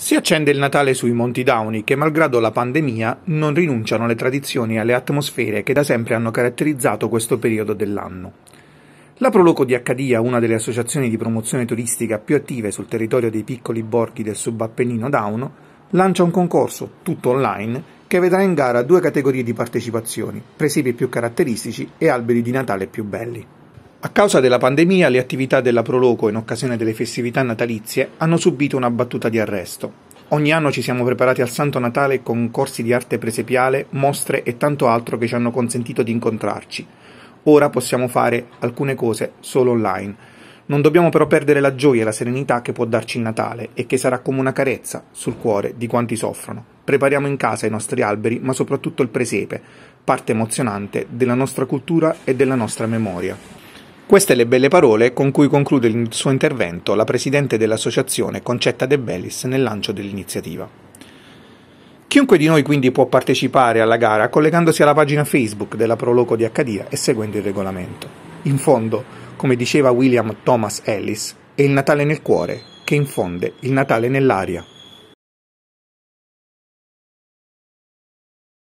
Si accende il Natale sui Monti Dauni che, malgrado la pandemia, non rinunciano alle tradizioni e alle atmosfere che da sempre hanno caratterizzato questo periodo dell'anno. La Proloco di Accadia, una delle associazioni di promozione turistica più attive sul territorio dei piccoli borghi del subappennino Dauno, lancia un concorso, tutto online, che vedrà in gara due categorie di partecipazioni, presepi più caratteristici e alberi di Natale più belli. A causa della pandemia le attività della Proloco in occasione delle festività natalizie hanno subito una battuta di arresto. Ogni anno ci siamo preparati al Santo Natale con corsi di arte presepiale, mostre e tanto altro che ci hanno consentito di incontrarci. Ora possiamo fare alcune cose solo online. Non dobbiamo però perdere la gioia e la serenità che può darci il Natale e che sarà come una carezza sul cuore di quanti soffrono. Prepariamo in casa i nostri alberi, ma soprattutto il presepe, parte emozionante della nostra cultura e della nostra memoria. Queste le belle parole con cui conclude il suo intervento la presidente dell'associazione Concetta De Bellis nel lancio dell'iniziativa. Chiunque di noi quindi può partecipare alla gara collegandosi alla pagina Facebook della Proloco di Accadia e seguendo il regolamento. In fondo, come diceva William Thomas Ellis, è il Natale nel cuore che infonde il Natale nell'aria.